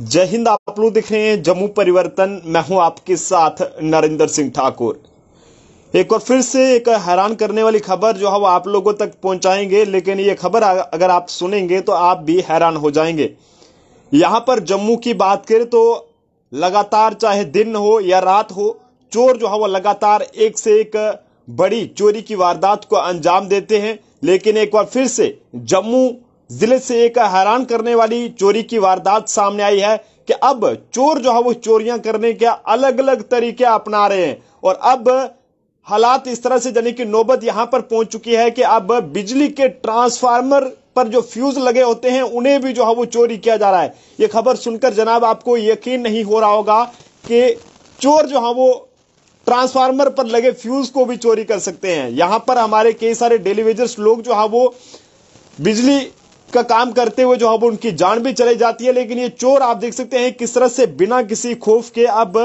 जय हिंद आप लोग देख रहे हैं जम्मू परिवर्तन मैं हूं आपके साथ नरेंद्र सिंह ठाकुर एक और फिर से एक हैरान करने वाली खबर जो हम आप लोगों तक पहुंचाएंगे लेकिन ये खबर अगर आप सुनेंगे तो आप भी हैरान हो जाएंगे यहां पर जम्मू की बात करें तो लगातार चाहे दिन हो या रात हो चोर जो है वो लगातार एक से एक बड़ी चोरी की वारदात को अंजाम देते हैं लेकिन एक बार फिर से जम्मू जिले से एक हैरान करने वाली चोरी की वारदात सामने आई है कि अब चोर जो है वो चोरियां करने के अलग अलग तरीके अपना रहे हैं और अब हालात इस तरह से यानी कि नौबत यहां पर पहुंच चुकी है कि अब बिजली के ट्रांसफार्मर पर जो फ्यूज लगे होते हैं उन्हें भी जो है वो चोरी किया जा रहा है ये खबर सुनकर जनाब आपको यकीन नहीं हो रहा होगा कि चोर जो है वो ट्रांसफार्मर पर लगे फ्यूज को भी चोरी कर सकते हैं यहां पर हमारे कई सारे डेलीवेजर्स लोग जो है वो बिजली का काम करते हुए जो है उनकी जान भी चली जाती है लेकिन ये चोर आप देख सकते हैं किस तरह से बिना किसी खौफ के अब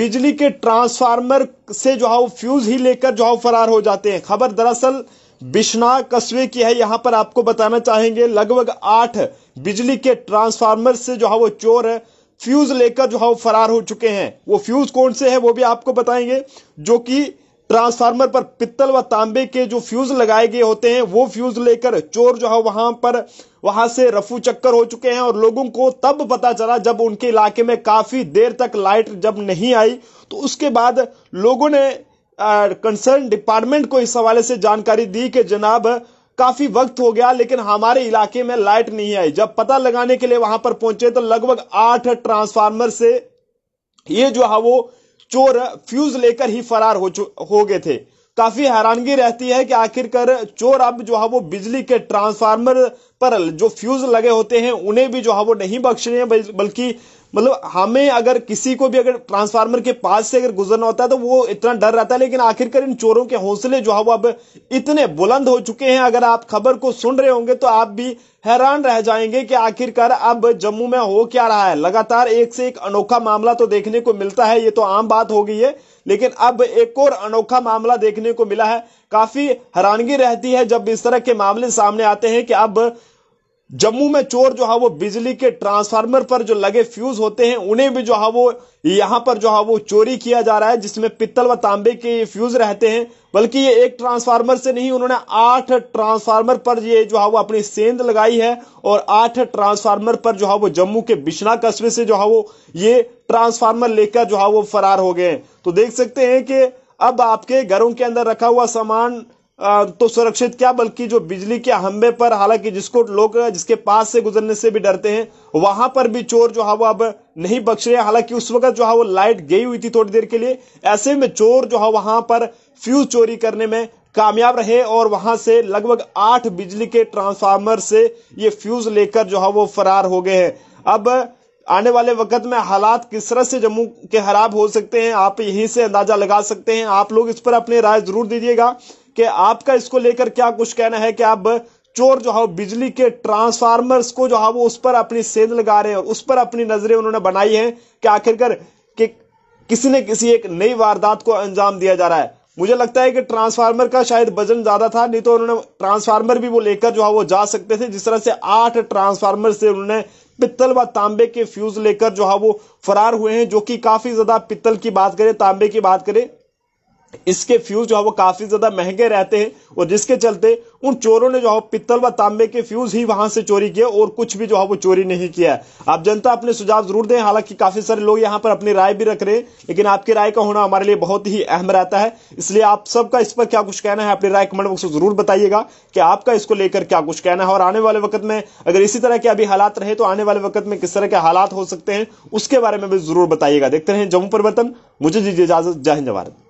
बिजली के ट्रांसफार्मर से जो है फ्यूज ही लेकर जो है फरार हो जाते हैं खबर दरअसल बिश्ना कस्बे की है यहां पर आपको बताना चाहेंगे लगभग आठ बिजली के ट्रांसफार्मर से जो है वो चोर फ्यूज लेकर जो है वो फरार हो चुके हैं वो फ्यूज कौन से है वो भी आपको बताएंगे जो कि ट्रांसफार्मर पर पित्तल व तांबे के जो फ्यूज लगाए गए होते हैं वो फ्यूज लेकर चोर जो है वहां पर वहां से रफू चक्कर हो चुके हैं और लोगों को तब पता चला जब उनके इलाके में काफी देर तक लाइट जब नहीं आई तो उसके बाद लोगों ने कंसर्न डिपार्टमेंट को इस हवाले से जानकारी दी कि जनाब काफी वक्त हो गया लेकिन हमारे इलाके में लाइट नहीं आई जब पता लगाने के लिए वहां पर पहुंचे तो लगभग आठ ट्रांसफार्मर से ये जो है वो चोर फ्यूज लेकर ही फरार हो हो गए थे काफी हैरानगी रहती है कि आखिरकार चोर अब जो है वो बिजली के ट्रांसफार्मर पर जो फ्यूज लगे होते हैं उन्हें भी जो है वो नहीं बख्शने बल्कि मतलब हमें अगर किसी को भी अगर ट्रांसफार्मर के पास से अगर गुजरना होता है तो वो इतना डर रहता है लेकिन आखिरकार इन चोरों के हौसले जो है वो अब इतने बुलंद हो चुके हैं अगर आप खबर को सुन रहे होंगे तो आप भी हैरान रह जाएंगे कि आखिरकार अब जम्मू में हो क्या रहा है लगातार एक से एक अनोखा मामला तो देखने को मिलता है ये तो आम बात हो गई है लेकिन अब एक और अनोखा मामला देखने को मिला है काफी हैरानगी रहती है जब इस तरह के मामले सामने आते हैं कि अब जम्मू में चोर जो है वो बिजली के ट्रांसफार्मर पर जो लगे फ्यूज होते हैं उन्हें भी जो है वो यहां पर जो है वो चोरी किया जा रहा है जिसमें पित्तल व तांबे के फ्यूज रहते हैं बल्कि ये एक ट्रांसफार्मर से नहीं उन्होंने आठ ट्रांसफार्मर पर ये जो है वो अपनी सेंध लगाई है और आठ ट्रांसफार्मर पर जो है वो जम्मू के बिश्ना कस्बे से जो है वो ये ट्रांसफार्मर लेकर जो है वो फरार हो गए तो देख सकते हैं कि अब आपके घरों के अंदर रखा हुआ सामान तो सुरक्षित क्या बल्कि जो बिजली के हम्बे पर हालांकि जिसको लोग जिसके पास से गुजरने से भी डरते हैं वहां पर भी चोर जो है वो अब नहीं बख्श रहे हालांकि उस वक्त जो है वो लाइट गई हुई थी थोड़ी देर के लिए ऐसे में चोर जो है वहां पर फ्यूज चोरी करने में कामयाब रहे और वहां से लगभग आठ बिजली के ट्रांसफार्मर से ये फ्यूज लेकर जो है वो फरार हो गए हैं अब आने वाले वक्त में हालात किस तरह से जम्मू के खराब हो सकते हैं आप यहीं से अंदाजा लगा सकते हैं आप लोग इस पर अपनी राय जरूर दीजिएगा कि आपका इसको लेकर क्या कुछ कहना है कि आप चोर जो है बिजली के ट्रांसफार्मर्स को जो है वो उस पर अपनी सेंध लगा रहे हैं और उस पर अपनी नजरें उन्होंने बनाई हैं कि आखिरकार कि किसी न किसी एक नई वारदात को अंजाम दिया जा रहा है मुझे लगता है कि ट्रांसफार्मर का शायद वजन ज्यादा था नहीं तो उन्होंने ट्रांसफार्मर भी वो लेकर जो है वो जा सकते थे जिस तरह से आठ ट्रांसफार्मर से उन्होंने पित्तल व तांबे के फ्यूज लेकर जो है वो फरार हुए हैं जो कि काफी ज्यादा पित्तल की बात करें तांबे की बात करें इसके फ्यूज जो है वो काफी ज्यादा महंगे रहते हैं और जिसके चलते उन चोरों ने जो है पित्तल व तांबे के फ्यूज ही वहां से चोरी किए और कुछ भी जो है वो चोरी नहीं किया है आप जनता अपने सुझाव जरूर दें हालांकि काफी सारे लोग यहाँ पर अपनी राय भी रख रहे हैं लेकिन आपकी राय का होना हमारे लिए बहुत ही अहम रहता है इसलिए आप सबका इस पर क्या कुछ कहना है अपनी राय कमेंट बॉक्स में जरूर बताइएगा कि आपका इसको लेकर क्या कुछ कहना है और आने वाले वक्त में अगर इसी तरह के अभी हालात रहे तो आने वाले वक्त में किस तरह के हालात हो सकते हैं उसके बारे में भी जरूर बताइएगा देखते रहे जम्मू परिवर्तन मुझे दीजिए इजाजत जय हिंद भारत